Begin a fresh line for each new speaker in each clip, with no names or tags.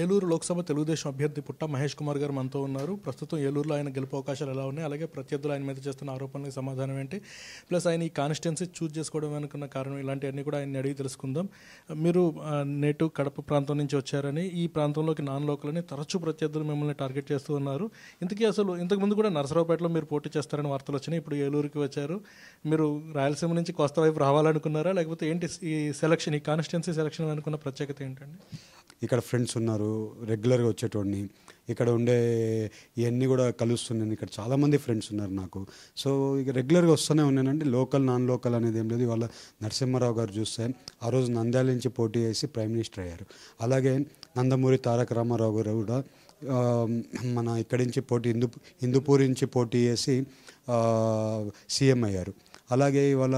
ఏలూరు లోక్సభ తెలుగుదేశం అభ్యర్థి పుట్ట మహేష్ కుమార్ గారు మనతో ఉన్నారు ప్రస్తుతం ఏలూరులో ఆయన గెలుపు అవకాశాలు ఎలా ఉన్నాయి అలాగే ప్రత్యర్థులు ఆయన మీద చేస్తున్న ఆరోపణలకు సమాధానం ఏంటి ప్లస్ ఆయన ఈ కాన్స్టిట్యున్సీ చూజ్ చేసుకోవడం వెనుకున్న కారణం ఇలాంటివన్నీ కూడా ఆయన అడిగి తెలుసుకుందాం మీరు నేటు కడప ప్రాంతం నుంచి వచ్చారని ఈ ప్రాంతంలోకి నాన్ అని తరచూ ప్రత్యర్థులు మిమ్మల్ని టార్గెట్ చేస్తూ ఉన్నారు ఇంతకీ అసలు ఇంతకుముందు కూడా నరసరావుపేటలో మీరు పోటీ చేస్తారని వార్తలు వచ్చినాయి ఇప్పుడు ఏలూరుకి వచ్చారు మీరు రాయలసీమ నుంచి కోస్తా వైపు రావాలనుకున్నారా లేకపోతే ఏంటి ఈ సెలక్షన్ ఈ కాన్స్టిట్యున్సీ సెలక్షన్ అనుకున్న ప్రత్యేకత ఏంటండి
ఇక్కడ ఫ్రెండ్స్ ఉన్నారు రెగ్యులర్గా వచ్చేటోడిని ఇక్కడ ఉండే ఇవన్నీ కూడా కలుస్తున్నాను ఇక్కడ చాలామంది ఫ్రెండ్స్ ఉన్నారు నాకు సో ఇక రెగ్యులర్గా వస్తూనే ఉన్నానండి లోకల్ నాన్ లోకల్ అనేది ఏం లేదు ఇవాళ నరసింహారావు గారు చూస్తే ఆ రోజు నంద్యాల నుంచి పోటీ చేసి ప్రైమ్ మినిస్టర్ అయ్యారు అలాగే నందమూరి తారక రామారావు గారు కూడా మన ఇక్కడి నుంచి పోటీ హిందూ హిందూపూర్ నుంచి పోటీ చేసి సీఎం అయ్యారు అలాగే ఇవాళ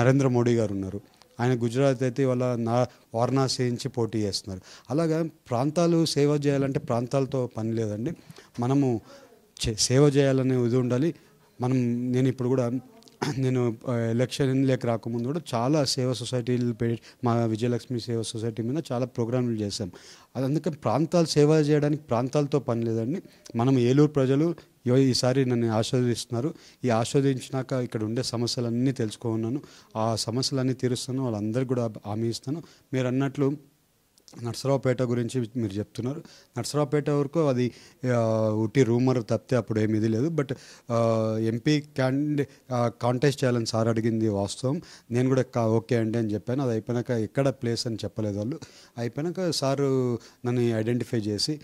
నరేంద్ర మోడీ గారు ఉన్నారు ఆయన గుజరాత్ అయితే ఇవాళ నా వారణాసి నుంచి పోటీ చేస్తున్నారు అలాగా ప్రాంతాలు సేవ చేయాలంటే ప్రాంతాలతో పని లేదండి మనము సేవ చేయాలనే ఇది ఉండాలి మనం నేను ఇప్పుడు కూడా నేను ఎలక్షన్ లేక రాకముందు కూడా చాలా సేవ సొసైటీలు మా విజయలక్ష్మి సేవ సొసైటీ మీద చాలా ప్రోగ్రాంలు చేశాం అది అందుకే ప్రాంతాలు సేవ చేయడానికి ప్రాంతాలతో పని లేదండి మనం ఏలూరు ప్రజలు యో ఈసారి నన్ను ఆస్వాదిస్తున్నారు ఈ ఆస్వాదించినాక ఇక్కడ ఉండే సమస్యలన్నీ తెలుసుకున్నాను ఆ సమస్యలన్నీ తీరుస్తాను వాళ్ళందరికీ కూడా హామీ ఇస్తాను మీరు అన్నట్లు నర్సరావుపేట గురించి మీరు చెప్తున్నారు నర్సరావుపేట వరకు అది ఉట్టి రూమర్ తప్పితే అప్పుడు ఏమి ఇది లేదు బట్ ఎంపీ క్యాండ్ కాంటెస్ట్ చేయాలని సార్ అడిగింది వాస్తవం నేను కూడా ఓకే అండి అని చెప్పాను అది అయిపోయినాక ఎక్కడ ప్లేస్ అని చెప్పలేదు వాళ్ళు అయిపోయినాక సారు నన్ను ఐడెంటిఫై చేసి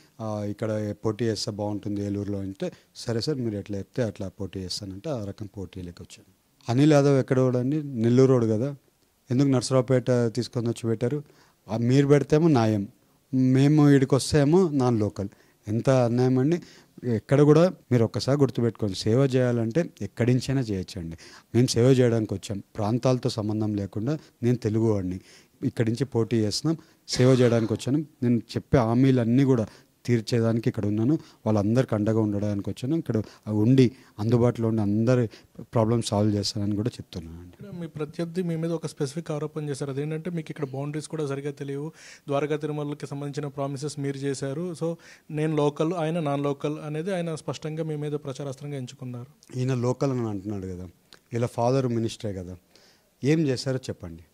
ఇక్కడ పోటీ చేస్తే బాగుంటుంది ఏలూరులో అంటే సరే సార్ మీరు ఎట్లా చెప్తే అట్లా పోటీ చేస్తానంటే ఆ రకం పోటీలకు వచ్చాను అనిల్ యాదవ్ ఎక్కడ అండి నెల్లూరు రోడ్ కదా ఎందుకు నర్సరావుపేట తీసుకొని వచ్చి పెట్టారు మీరు పెడితేమో నాయం మేము ఇడికి వస్తేమో నాన్ లోకల్ ఎంత అన్యాయం అండి ఎక్కడ కూడా మీరు ఒక్కసారి గుర్తుపెట్టుకోండి సేవ చేయాలంటే ఎక్కడి నుంచైనా చేయొచ్చండి మేము సేవ చేయడానికి వచ్చాం ప్రాంతాలతో సంబంధం లేకుండా నేను తెలుగువాడిని ఇక్కడి నుంచి పోటీ చేస్తున్నాం సేవ చేయడానికి వచ్చాను నేను చెప్పే హామీలన్నీ కూడా తీర్చేదానికి ఇక్కడ ఉన్నాను వాళ్ళందరికీ అండగా ఉండడానికి వచ్చాను ఇక్కడ ఉండి అందుబాటులో ఉండి అందరి ప్రాబ్లమ్ సాల్వ్ చేస్తానని కూడా చెప్తున్నాను
అండి మీ ప్రత్యర్థి మీ మీద ఒక స్పెసిఫిక్ ఆరోపణ చేశారు అదేంటంటే మీకు ఇక్కడ బౌండరీస్ కూడా సరిగ్గా తెలియవు ద్వారకా తిరుమలకి సంబంధించిన ప్రామిసెస్ మీరు చేశారు సో నేను లోకల్ ఆయన నాన్ లోకల్ అనేది ఆయన స్పష్టంగా మీ మీద ప్రచారాస్త్రంగా ఎంచుకున్నారు
ఈయన లోకల్ అని అంటున్నాడు కదా ఇలా ఫాదర్ మినిస్టరే కదా ఏం చేశారో చెప్పండి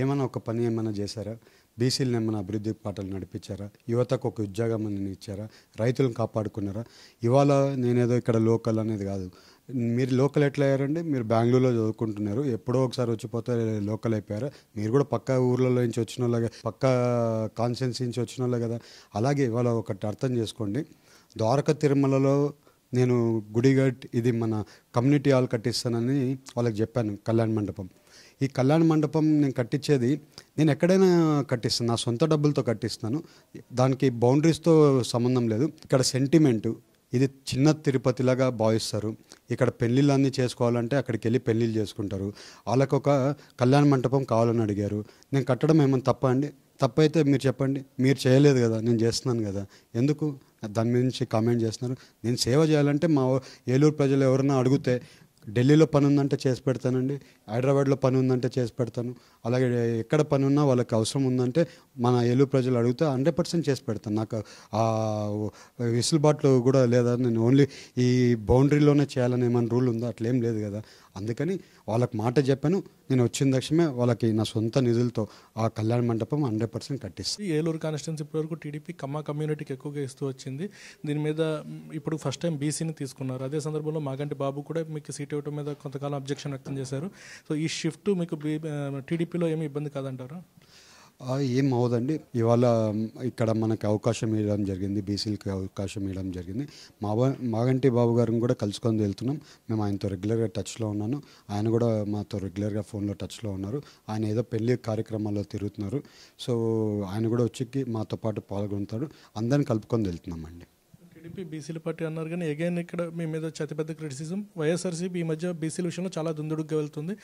ఏమైనా ఒక పని ఏమైనా చేశారా బీసీలను ఏమైనా అభివృద్ధి పాటలు నడిపించారా యువతకు ఒక ఉద్యోగం అనేది ఇచ్చారా రైతులను కాపాడుకున్నారా ఇవాళ నేనేదో ఇక్కడ లోకల్ అనేది కాదు మీరు లోకల్ ఎట్లా అయ్యారండి మీరు బెంగళూరులో చదువుకుంటున్నారు ఎప్పుడో ఒకసారి వచ్చిపోతే లోకల్ అయిపోయారు మీరు కూడా పక్క ఊర్లలో నుంచి వచ్చిన వాళ్ళే పక్క కాన్సెన్స్ నుంచి వచ్చిన వాళ్ళే కదా అలాగే ఇవాళ ఒకటి అర్థం చేసుకోండి ద్వారక తిరుమలలో నేను గుడిగట్ ఇది మన కమ్యూనిటీ హాల్ కట్టిస్తానని వాళ్ళకి చెప్పాను కళ్యాణ మండపం ఈ కళ్యాణ మండపం నేను కట్టించేది నేను ఎక్కడైనా కట్టిస్తాను నా సొంత డబ్బులతో కట్టిస్తాను దానికి బౌండరీస్తో సంబంధం లేదు ఇక్కడ సెంటిమెంటు ఇది చిన్న తిరుపతిలాగా భావిస్తారు ఇక్కడ పెళ్ళిళ్ళు అన్నీ చేసుకోవాలంటే అక్కడికి వెళ్ళి పెళ్ళిళ్ళు చేసుకుంటారు వాళ్ళకు ఒక కళ్యాణ మంటపం కావాలని అడిగారు నేను కట్టడం ఏమైనా తప్ప అండి తప్పైతే మీరు చెప్పండి మీరు చేయలేదు కదా నేను చేస్తున్నాను కదా ఎందుకు దాని గురించి కామెంట్ చేస్తున్నారు నేను సేవ చేయాలంటే మా ఏలూరు ప్రజలు ఎవరైనా అడిగితే ఢిల్లీలో పని ఉందంటే చేసి పెడతానండి హైదరాబాద్లో పని ఉందంటే చేసి పెడతాను అలాగే ఎక్కడ పని ఉన్నా వాళ్ళకి అవసరం ఉందంటే మన ఏలూరు ప్రజలు అడిగితే హండ్రెడ్ పర్సెంట్ చేసి పెడతాను నాకు ఆ వెసులుబాట్లు కూడా లేదా నేను ఓన్లీ ఈ బౌండరీలోనే చేయాలని ఏమైనా రూల్ ఉందా అట్లేం లేదు కదా అందుకని వాళ్ళకి మాట చెప్పాను నేను వచ్చిన తక్షణమే వాళ్ళకి నా సొంత నిధులతో ఆ కళ్యాణ మండపం హండ్రెడ్ పర్సెంట్ కట్టిస్తాను
ఏలూరు కాన్స్టిట్యున్సీ ఇప్పటివరకు టీడీపీ కమ్మ కమ్యూనిటీకి ఎక్కువగా ఇస్తూ వచ్చింది దీని మీద ఇప్పుడు ఫస్ట్ టైం బీసీని తీసుకున్నారు అదే సందర్భంలో మాగంటి బాబు కూడా మీకు సీట్ ఇవ్వడం మీద కొంతకాలం అబ్జెక్షన్ వ్యక్తం చేశారు సో ఈ షిఫ్ట్ మీకు టీడీపీలో ఏమి ఇబ్బంది కాదంటారా
ఏం అవదండి ఇవాళ ఇక్కడ మనకు అవకాశం ఇవ్వడం జరిగింది బీసీలకి అవకాశం ఇవ్వడం జరిగింది మా మాగంటి బాబు గారిని కూడా కలుసుకొని వెళ్తున్నాం మేము ఆయనతో రెగ్యులర్గా టచ్లో ఉన్నాను ఆయన కూడా మాతో రెగ్యులర్గా ఫోన్లో టచ్లో ఉన్నారు ఆయన ఏదో పెళ్లి కార్యక్రమాల్లో తిరుగుతున్నారు సో ఆయన కూడా వచ్చి మాతో పాటు పాల్గొంటారు అందరిని కలుపుకొని వెళ్తున్నామండి
టీడీపీ బీసీల పార్టీ అన్నారు కానీ అగైన్ ఇక్కడ మీ మీద అతిపెద్ద క్రిటిసిజం వైఎస్ఆర్సీపీ ఈ మధ్య బీసీల విషయంలో చాలా దుందుడుగ్గా వెళ్తుంది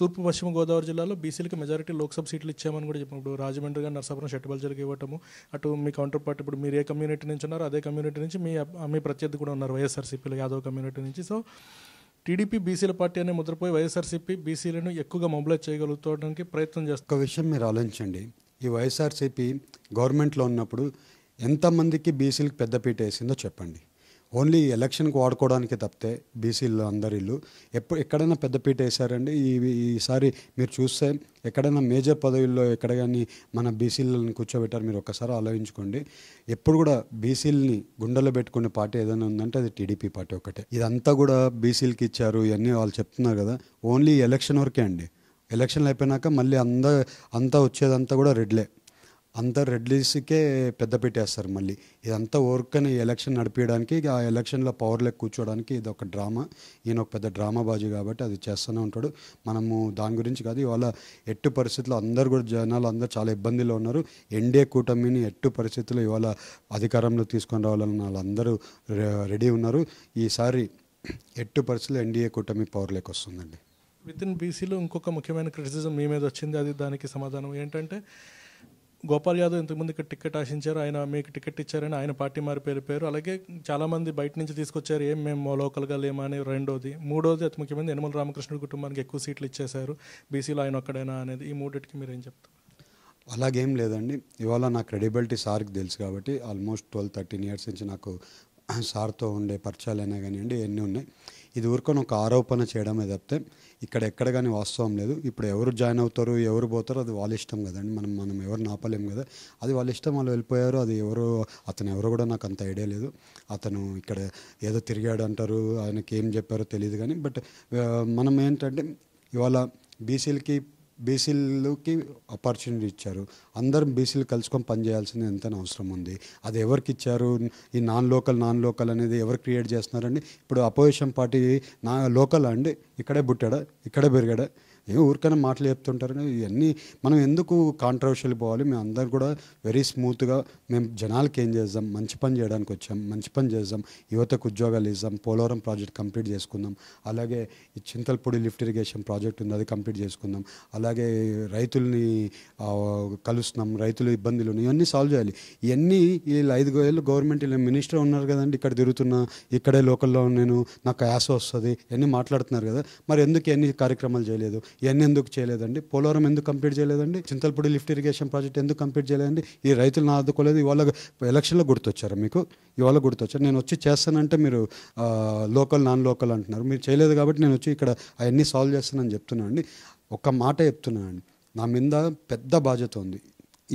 తూర్పు పశ్చిమ గోదావరి జిల్లాలో బీసీలకు మెజారిటీ లోక్సభ సీట్లు ఇచ్చామని కూడా చెప్పినప్పుడు ఇప్పుడు రాజమండ్రి గారు నర్సాపురం షెట్టిబల్జర్కి ఇవ్వటము అటు మీ కౌంటర్ పార్ట్ ఇప్పుడు మీరు ఏ కమ్యూనిటీ నుంచి ఉన్నారో అదే కమ్యూనిటీ నుంచి మీ మీ ప్రత్యర్థి కూడా ఉన్నారు వైఎస్ఆర్సీపీలో యాదవ్ కమ్యూనిటీ నుంచి సో టీడీపీ బీసీల పార్టీ అనే ముద్రపోయి వైఎస్ఆర్సీపీ బీసీలను ఎక్కువగా మొబిలైజ్ చేయగలుగుతానికి ప్రయత్నం చేస్తారు ఒక విషయం మీరు ఆలోచించండి ఈ వైఎస్ఆర్సీపీ గవర్నమెంట్లో ఉన్నప్పుడు
ఎంతమందికి బీసీలకు పెద్దపీట వేసిందో చెప్పండి ఓన్లీ ఎలక్షన్కి వాడుకోవడానికి తప్పితే బీసీలు అందరిల్లు ఎప్పుడు ఎక్కడైనా పెద్దపీట వేశారండి ఈ ఈసారి మీరు చూస్తే ఎక్కడైనా మేజర్ పదవుల్లో ఎక్కడ కానీ మన బీసీలను కూర్చోబెట్టారు మీరు ఒక్కసారి ఆలోచించుకోండి ఎప్పుడు కూడా బీసీలని గుండెలో పెట్టుకునే పార్టీ ఏదైనా ఉందంటే అది టీడీపీ పార్టీ ఒకటే ఇదంతా కూడా బీసీలకి ఇచ్చారు ఇవన్నీ వాళ్ళు చెప్తున్నారు కదా ఓన్లీ ఎలక్షన్ వరకే అండి ఎలక్షన్లు అయిపోయినాక మళ్ళీ అంద అంతా వచ్చేదంతా కూడా రెడ్లే అందరు రెడ్ లిస్ట్కే పెద్ద పెట్టేస్తారు మళ్ళీ ఇదంతా ఓర్కని ఎలక్షన్ నడిపించడానికి ఆ ఎలక్షన్లో పవర్ పవర్లో కూర్చోవడానికి ఇది ఒక డ్రామా ఈయన ఒక పెద్ద డ్రామా బాజీ కాబట్టి అది చేస్తూనే ఉంటాడు మనము దాని గురించి కాదు ఇవాళ ఎట్టు పరిస్థితుల్లో అందరు కూడా జనాలు అందరూ చాలా ఇబ్బందిలో ఉన్నారు ఎన్డీఏ కూటమిని ఎట్టు పరిస్థితుల్లో ఇవాళ అధికారంలో తీసుకొని రావాలని వాళ్ళందరూ రెడీ ఉన్నారు ఈసారి ఎట్టు పరిస్థితుల్లో ఎన్డీఏ కూటమి పవర్ పవర్లోకి వస్తుందండి
విత్ ఇన్ బీసీలో ఇంకొక ముఖ్యమైన క్రిటిసిజం మీ మీద వచ్చింది అది దానికి సమాధానం ఏంటంటే గోపాల్ యాదవ్ ఇంతకుముందు ఇక్కడ టికెట్ ఆశించారు ఆయన మీకు టికెట్ ఇచ్చారని ఆయన పార్టీ మారి పేరు పేరు అలాగే చాలామంది బయట నుంచి తీసుకొచ్చారు ఏం మేము లోకల్గా లేమని రెండోది మూడోది అతి ముఖ్యమైనది యనమల రామకృష్ణుడి కుటుంబానికి ఎక్కువ సీట్లు ఇచ్చేశారు బీసీలో ఆయన ఒక్కడైనా అనేది ఈ మూడింటికి మీరు ఏం చెప్తారు
అలాగేం లేదండి ఇవాళ నా క్రెడిబిలిటీ సార్కి తెలుసు కాబట్టి ఆల్మోస్ట్ ట్వెల్వ్ థర్టీన్ ఇయర్స్ నుంచి నాకు సార్తో ఉండే పరిచయాలు అయినా కానివ్వండి ఎన్ని ఉన్నాయి ఇది ఊరుకొని ఒక ఆరోపణ చేయడమే తప్పితే ఇక్కడ ఎక్కడ కానీ వాస్తవం లేదు ఇప్పుడు ఎవరు జాయిన్ అవుతారు ఎవరు పోతారో అది వాళ్ళ ఇష్టం కదండి మనం మనం ఎవరు నాపలేం కదా అది వాళ్ళ ఇష్టం వాళ్ళు వెళ్ళిపోయారు అది ఎవరు అతను ఎవరు కూడా నాకు అంత ఐడియా లేదు అతను ఇక్కడ ఏదో తిరిగాడు అంటారు ఆయనకి ఏం చెప్పారో తెలియదు కానీ బట్ మనం ఏంటంటే ఇవాళ బీసీలకి బీసీలకి ఆపర్చునిటీ ఇచ్చారు అందరం బీసీలు కలుసుకొని పనిచేయాల్సింది ఎంత అవసరం ఉంది అది ఎవరికి ఇచ్చారు ఈ నాన్ లోకల్ నాన్ లోకల్ అనేది ఎవరు క్రియేట్ చేస్తున్నారండి ఇప్పుడు అపోజిషన్ పార్టీ నా లోకల్ అండి ఇక్కడే పుట్టాడా ఇక్కడే పెరిగాడా ఏం ఊరికైనా మాటలు చెప్తుంటారు కానీ ఇవన్నీ మనం ఎందుకు కాంట్రవర్షియల్ పోవాలి మేము అందరం కూడా వెరీ స్మూత్గా మేము జనాలకి ఏం చేద్దాం మంచి పని చేయడానికి వచ్చాం మంచి పని చేద్దాం యువతకు ఉద్యోగాలు ఇద్దాం పోలవరం ప్రాజెక్ట్ కంప్లీట్ చేసుకుందాం అలాగే ఈ చింతలపొడి లిఫ్ట్ ఇరిగేషన్ ప్రాజెక్ట్ ఉంది అది కంప్లీట్ చేసుకుందాం అలాగే రైతుల్ని కలుస్తున్నాం రైతులు ఇబ్బందులు ఉన్నాయి ఇవన్నీ సాల్వ్ చేయాలి ఇవన్నీ వీళ్ళు ఐదు ఏళ్ళు గవర్నమెంట్ ఇలా మినిస్టర్ ఉన్నారు కదండి ఇక్కడ తిరుగుతున్నా ఇక్కడే లోకల్లో నేను నాకు యాస వస్తుంది ఇవన్నీ మాట్లాడుతున్నారు కదా మరి ఎందుకు ఎన్ని కార్యక్రమాలు చేయలేదు ఇవన్నీ ఎందుకు చేయలేదండి పోలవరం ఎందుకు కంప్లీట్ చేయలేదండి చింతలపూడి లిఫ్ట్ ఇరిగేషన్ ప్రాజెక్ట్ ఎందుకు కంప్లీట్ చేయలేదండి ఈ రైతులు నా ఆదుకోలేదు ఇవాళ ఎలక్షన్లో గుర్తొచ్చారు మీకు ఇవాళ గుర్తొచ్చారు నేను వచ్చి చేస్తానంటే మీరు లోకల్ నాన్ లోకల్ అంటున్నారు మీరు చేయలేదు కాబట్టి నేను వచ్చి ఇక్కడ అవన్నీ సాల్వ్ చేస్తానని చెప్తున్నాను అండి ఒక్క మాట చెప్తున్నాను అండి నా మీద పెద్ద బాధ్యత ఉంది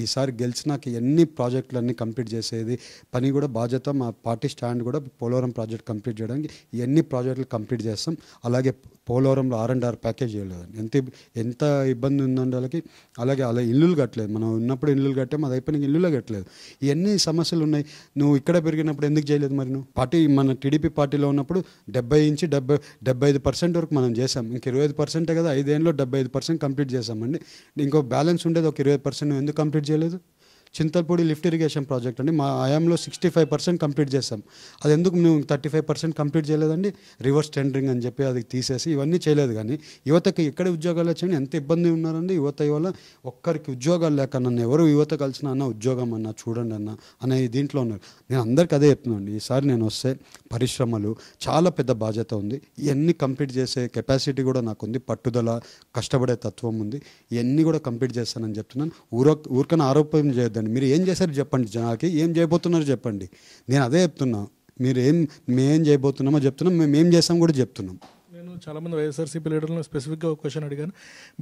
ఈసారి గెలిచినాక ఎన్ని ప్రాజెక్టులన్నీ కంప్లీట్ చేసేది పని కూడా బాధ్యత మా పార్టీ స్టాండ్ కూడా పోలవరం ప్రాజెక్ట్ కంప్లీట్ చేయడానికి ఎన్ని ప్రాజెక్టులు కంప్లీట్ చేస్తాం అలాగే పోలవరంలో ఆర్ అండ్ ఆర్ ప్యాకేజ్ చేయలేదు ఎంత ఎంత ఇబ్బంది ఉందంటే వాళ్ళకి అలాగే అలా ఇల్లులు కట్టలేదు మనం ఉన్నప్పుడు ఇల్లులు కట్టాము అది అయిపోయిన ఇల్లులే కట్టలేదు ఇవన్నీ సమస్యలు ఉన్నాయి నువ్వు ఇక్కడ పెరిగినప్పుడు ఎందుకు చేయలేదు మరి నువ్వు పార్టీ మన టీడీపీ పార్టీలో ఉన్నప్పుడు డెబ్బై ఇంచి డెబ్బై డెబ్బై ఐదు పర్సెంట్ వరకు మనం చేసాం ఇంక ఇరవై ఐదు పర్సెంటే కదా ఐదేళ్ళలో డెబ్బై ఐదు పర్సెంట్ కంప్లీట్ చేసామండి ఇంకో బ్యాలెన్స్ ఉండేది ఒక ఇరవై పర్సెంట్ ఎందుకు కంప్లీట్ చేయలేదు చింతల్పూడి లిఫ్ట్ ఇరిగేషన్ ప్రాజెక్ట్ అండి మా ఆయాంలో సిక్స్టీ ఫైవ్ పర్సెంట్ కంప్లీట్ చేస్తాం అది ఎందుకు మేము థర్టీ ఫైవ్ పర్సెంట్ కంప్లీట్ చేయలేదండి రివర్స్ టెండరింగ్ అని చెప్పి అది తీసేసి ఇవన్నీ చేయలేదు కానీ యువతకి ఎక్కడ ఉద్యోగాలు వచ్చాయని ఎంత ఇబ్బంది ఉన్నారండి యువత వల్ల ఒక్కరికి ఉద్యోగాలు లేక నన్ను ఎవరు యువత కలిసిన అన్న ఉద్యోగం అన్న చూడండి అన్న అనే దీంట్లో ఉన్నారు నేను అందరికీ అదే చెప్తున్నాను ఈసారి నేను వస్తే పరిశ్రమలు చాలా పెద్ద బాధ్యత ఉంది ఇవన్నీ కంప్లీట్ చేసే కెపాసిటీ కూడా నాకు ఉంది పట్టుదల కష్టపడే తత్వం ఉంది ఇవన్నీ కూడా కంప్లీట్ చేస్తానని చెప్తున్నాను ఊరో ఊరికన్నా ఆరోపణ చేయొద్దండి చేయండి మీరు ఏం చేశారు చెప్పండి జనాలకి ఏం చేయబోతున్నారు చెప్పండి నేను అదే చెప్తున్నా మీరు ఏం మేమేం చేయబోతున్నామో చెప్తున్నాం మేము ఏం చేస్తాం కూడా చెప్తున్నాం
నేను చాలామంది వైఎస్ఆర్సీపీ లీడర్లను స్పెసిఫిక్గా ఒక క్వశ్చన్ అడిగాను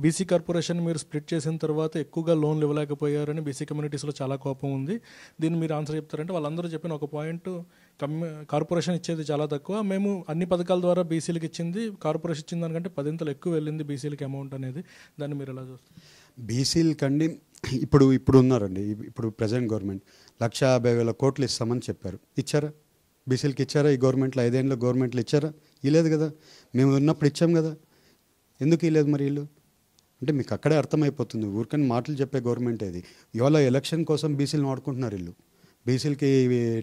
బీసీ కార్పొరేషన్ మీరు స్ప్లిట్ చేసిన తర్వాత ఎక్కువగా లోన్లు ఇవ్వలేకపోయారని బీసీ కమ్యూనిటీస్లో చాలా కోపం ఉంది దీన్ని మీరు ఆన్సర్ చెప్తారంటే వాళ్ళందరూ చెప్పిన ఒక పాయింట్ కమ్యూ కార్పొరేషన్ ఇచ్చేది చాలా తక్కువ మేము అన్ని పథకాల ద్వారా బీసీలకు ఇచ్చింది కార్పొరేషన్ ఇచ్చిన దానికంటే పదింతలు ఎక్కువ వెళ్ళింది బీసీలకి అమౌంట్ అనేది దాన్ని మీరు ఎలా చూస్తారు
బీసీలకండి ఇప్పుడు ఇప్పుడు ఉన్నారండి ఇప్పుడు ప్రజెంట్ గవర్నమెంట్ లక్ష యాభై వేల కోట్లు ఇస్తామని చెప్పారు ఇచ్చారా బీసీలకి ఇచ్చారా ఈ గవర్నమెంట్లో ఐదేళ్ళలో గవర్నమెంట్లు ఇచ్చారా ఇలేదు కదా మేము ఉన్నప్పుడు ఇచ్చాం కదా ఎందుకు ఇలేదు మరి వీళ్ళు అంటే మీకు అక్కడే అర్థమైపోతుంది ఊరికని మాటలు చెప్పే గవర్నమెంట్ ఏది ఇవాళ ఎలక్షన్ కోసం బీసీలు వాడుకుంటున్నారు వీళ్ళు బీసీలకి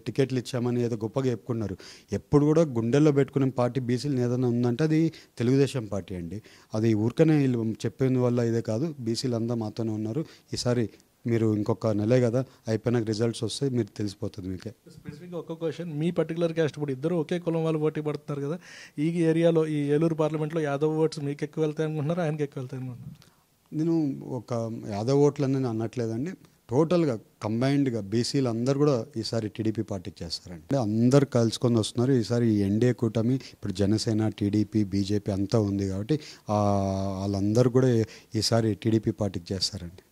టికెట్లు ఇచ్చామని ఏదో గొప్పగా చెప్పుకున్నారు ఎప్పుడు కూడా గుండెల్లో పెట్టుకునే పార్టీ బీసీలు ఏదైనా ఉందంటే అది తెలుగుదేశం పార్టీ అండి అది ఊరికనే వీళ్ళు చెప్పేందు వల్ల ఇదే కాదు బీసీలు అంతా మాతోనే ఉన్నారు ఈసారి మీరు ఇంకొక నెలే కదా అయిపోయినాక రిజల్ట్స్ వస్తే మీరు తెలిసిపోతుంది మీకే
స్పెసిఫిక్గా ఒక్క క్వశ్చన్ మీ పర్టికులర్ క్యాస్ట్ ఇప్పుడు ఇద్దరు ఒకే కులం వాళ్ళు పోటీ పడుతున్నారు కదా ఈ ఏరియాలో ఈ ఏలూరు పార్లమెంట్లో యాదవ్ ఓట్స్ మీకు ఎక్కువ వెళ్తాయి అనుకుంటున్నారు ఆయనకి ఎక్కువ వెళ్తాయి అనుకుంటున్నారు నేను
ఒక యాదవ్ ఓట్లు నేను అనట్లేదండి టోటల్గా కంబైన్డ్గా బీసీలు అందరు కూడా ఈసారి టీడీపీ పార్టీ చేస్తారండి అంటే అందరు కలుసుకొని వస్తున్నారు ఈసారి ఈ ఎన్డీఏ కూటమి ఇప్పుడు జనసేన టీడీపీ బీజేపీ అంతా ఉంది కాబట్టి వాళ్ళందరూ కూడా ఈసారి టీడీపీ పార్టీకి చేస్తారండి